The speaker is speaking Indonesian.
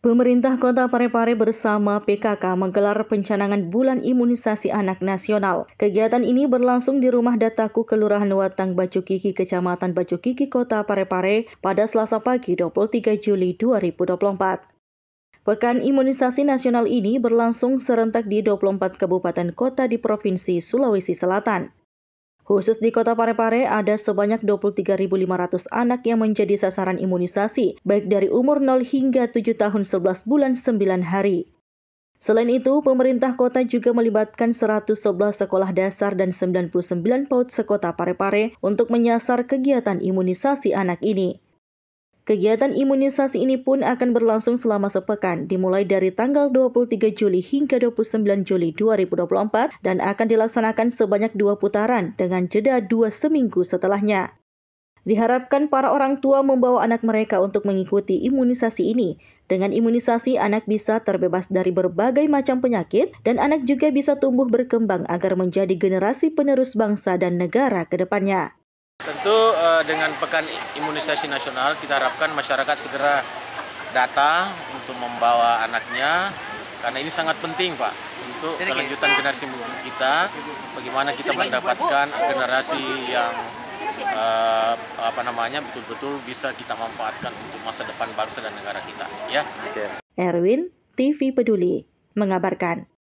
Pemerintah Kota Parepare bersama PKK menggelar pencanangan Bulan Imunisasi Anak Nasional. Kegiatan ini berlangsung di Rumah Dataku Kelurahan Watang Bacukiki, Kecamatan Bacukiki, Kota Parepare pada Selasa pagi 23 Juli 2024. Pekan imunisasi nasional ini berlangsung serentak di 24 kabupaten kota di Provinsi Sulawesi Selatan. Khusus di Kota Parepare ada sebanyak 23.500 anak yang menjadi sasaran imunisasi, baik dari umur 0 hingga 7 tahun 11 bulan 9 hari. Selain itu, pemerintah kota juga melibatkan 111 sekolah dasar dan 99 paut sekota Parepare untuk menyasar kegiatan imunisasi anak ini. Kegiatan imunisasi ini pun akan berlangsung selama sepekan, dimulai dari tanggal 23 Juli hingga 29 Juli 2024 dan akan dilaksanakan sebanyak dua putaran dengan jeda dua seminggu setelahnya. Diharapkan para orang tua membawa anak mereka untuk mengikuti imunisasi ini. Dengan imunisasi, anak bisa terbebas dari berbagai macam penyakit, dan anak juga bisa tumbuh berkembang agar menjadi generasi penerus bangsa dan negara ke depannya. Tentu uh, dengan pekan imunisasi nasional kita harapkan masyarakat segera datang untuk membawa anaknya karena ini sangat penting Pak untuk kelanjutan generasi muda kita bagaimana kita mendapatkan generasi yang uh, apa namanya betul-betul bisa kita manfaatkan untuk masa depan bangsa dan negara kita ya. Erwin TV Peduli mengabarkan.